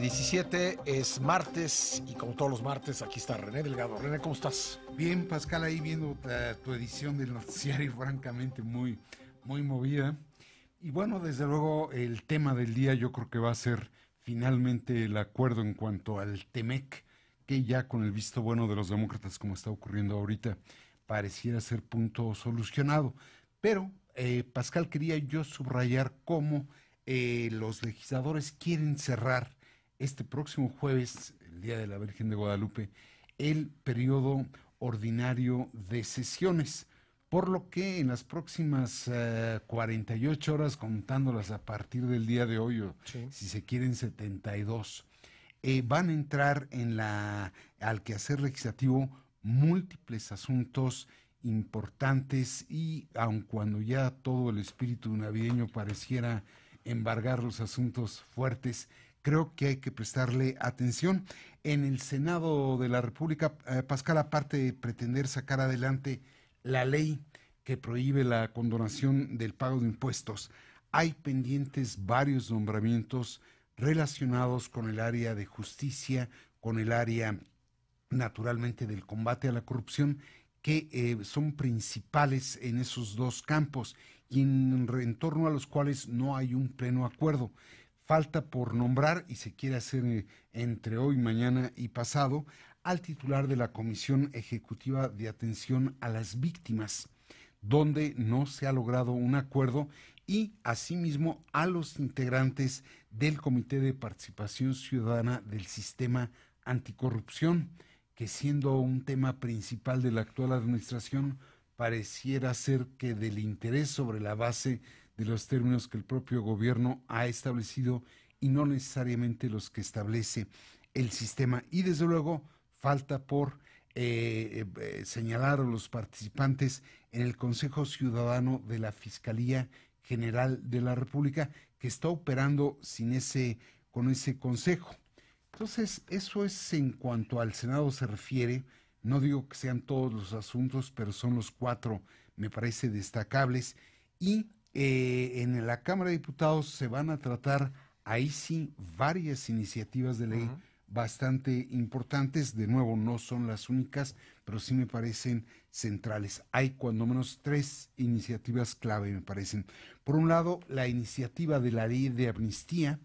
17, es martes y como todos los martes aquí está René Delgado. René, ¿cómo estás? Bien, Pascal, ahí viendo eh, tu edición del noticiario, francamente muy, muy movida. Y bueno, desde luego el tema del día yo creo que va a ser finalmente el acuerdo en cuanto al TEMEC, que ya con el visto bueno de los demócratas, como está ocurriendo ahorita, pareciera ser punto solucionado. Pero, eh, Pascal, quería yo subrayar cómo... Eh, los legisladores quieren cerrar este próximo jueves, el Día de la Virgen de Guadalupe, el periodo ordinario de sesiones, por lo que en las próximas 48 eh, horas, contándolas a partir del día de hoy, si se quieren 72, eh, van a entrar en la, al quehacer legislativo múltiples asuntos importantes y aun cuando ya todo el espíritu navideño pareciera embargar los asuntos fuertes, creo que hay que prestarle atención. En el Senado de la República, eh, Pascal, aparte de pretender sacar adelante la ley que prohíbe la condonación del pago de impuestos, hay pendientes varios nombramientos relacionados con el área de justicia, con el área naturalmente del combate a la corrupción, que eh, son principales en esos dos campos y en torno a los cuales no hay un pleno acuerdo falta por nombrar y se quiere hacer eh, entre hoy, mañana y pasado al titular de la Comisión Ejecutiva de Atención a las Víctimas, donde no se ha logrado un acuerdo y asimismo a los integrantes del Comité de Participación Ciudadana del Sistema Anticorrupción, que siendo un tema principal de la actual administración pareciera ser que del interés sobre la base de los términos que el propio gobierno ha establecido y no necesariamente los que establece el sistema. Y desde luego falta por eh, eh, señalar a los participantes en el Consejo Ciudadano de la Fiscalía General de la República que está operando sin ese, con ese consejo. Entonces, eso es en cuanto al Senado se refiere. No digo que sean todos los asuntos, pero son los cuatro, me parece, destacables. Y eh, en la Cámara de Diputados se van a tratar ahí sí varias iniciativas de ley bastante importantes. De nuevo, no son las únicas, pero sí me parecen centrales. Hay cuando menos tres iniciativas clave, me parecen. Por un lado, la iniciativa de la ley de amnistía,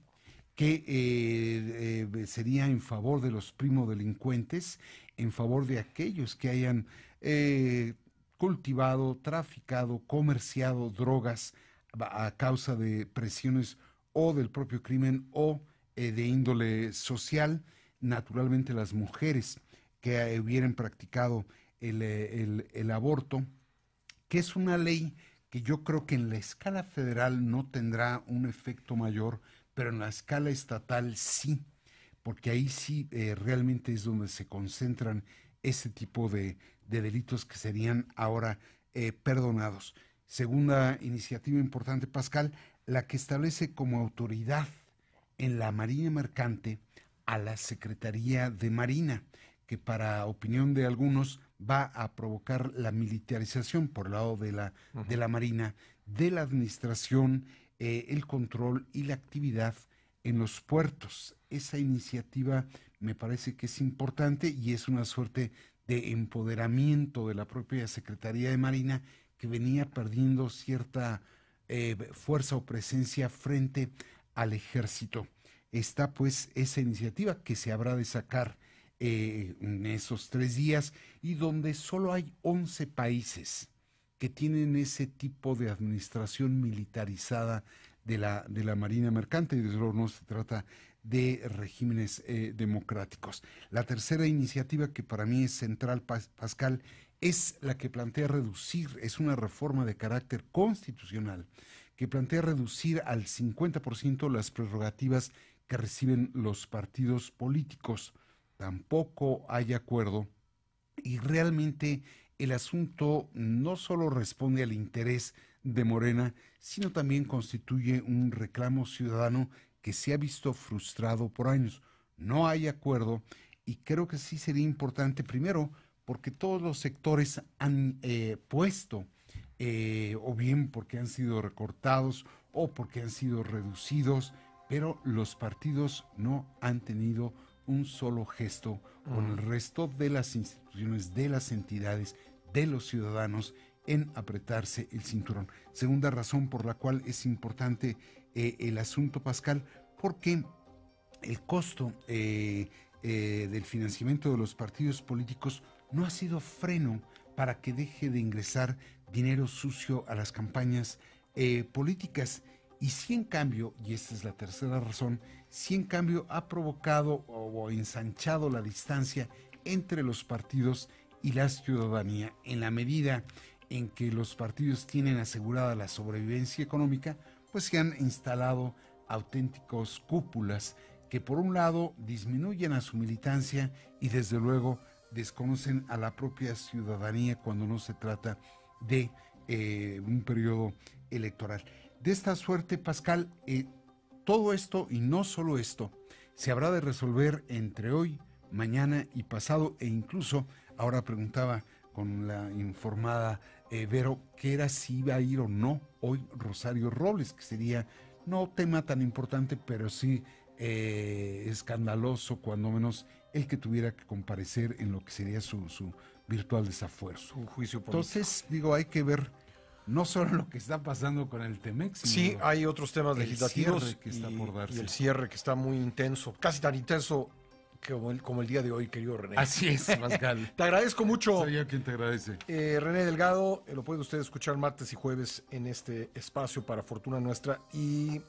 que eh, eh, sería en favor de los delincuentes, en favor de aquellos que hayan eh, cultivado, traficado, comerciado drogas a causa de presiones o del propio crimen o de índole social, naturalmente las mujeres que hubieran practicado el aborto, que es una ley que yo creo que en la escala federal no tendrá un efecto mayor pero en la escala estatal sí, porque ahí sí eh, realmente es donde se concentran ese tipo de, delitos que serían ahora eh, perdonados. Segunda iniciativa importante, Pascal, la que establece como autoridad en la Marina Mercante a la Secretaría de Marina, que para opinión de algunos va a provocar la militarización por lado de la, de la Marina, de la Administración eh, el control y la actividad en los puertos. Esa iniciativa me parece que es importante y es una suerte de empoderamiento de la propia Secretaría de Marina que venía perdiendo cierta eh, fuerza o presencia frente al ejército. Está pues esa iniciativa que se habrá de sacar eh, en esos tres días y donde solo hay 11 países que tienen ese tipo de administración militarizada de la, de la Marina Mercante y desde luego no se trata de regímenes eh, democráticos. La tercera iniciativa que para mí es central, Pascal, es la que plantea reducir, es una reforma de carácter constitucional que plantea reducir al 50% las prerrogativas que reciben los partidos políticos. Tampoco hay acuerdo y realmente el asunto no solo responde al interés de Morena, sino también constituye un reclamo ciudadano que se ha visto frustrado por años. No hay acuerdo y creo que sí sería importante primero porque todos los sectores han eh, puesto, eh, o bien porque han sido recortados o porque han sido reducidos, pero los partidos no han tenido un solo gesto con el mm. resto de las instituciones, de las entidades, de los ciudadanos en apretarse el cinturón. Segunda razón por la cual es importante eh, el asunto, Pascal, porque el costo eh, eh, del financiamiento de los partidos políticos no ha sido freno para que deje de ingresar dinero sucio a las campañas políticas. Y si en cambio, y esta es la tercera razón, si en cambio ha provocado o ensanchado la distancia entre los partidos y la ciudadanía, en la medida en que los partidos tienen asegurada la sobrevivencia económica, pues se han instalado auténticos cúpulas que por un lado disminuyen a su militancia y desde luego desconocen a la propia ciudadanía cuando no se trata de eh, un periodo electoral. De esta suerte, Pascal, eh, todo esto y no solo esto se habrá de resolver entre hoy, mañana y pasado e incluso, ahora preguntaba con la informada eh, Vero, qué era si iba a ir o no hoy Rosario Robles, que sería no tema tan importante, pero sí eh, escandaloso, cuando menos el que tuviera que comparecer en lo que sería su, virtual desafuerzo. Su juicio Entonces, digo, hay que ver no solo lo que está pasando con el Temex. Sí, hay otros temas legislativos que está por darse. el cierre que está muy intenso, casi tan intenso como el, como el día de hoy, querido René. Así es, Pascal. te agradezco mucho. Soy yo quien te agradece. Eh, René Delgado, eh, lo puede usted escuchar martes y jueves en este espacio para Fortuna Nuestra y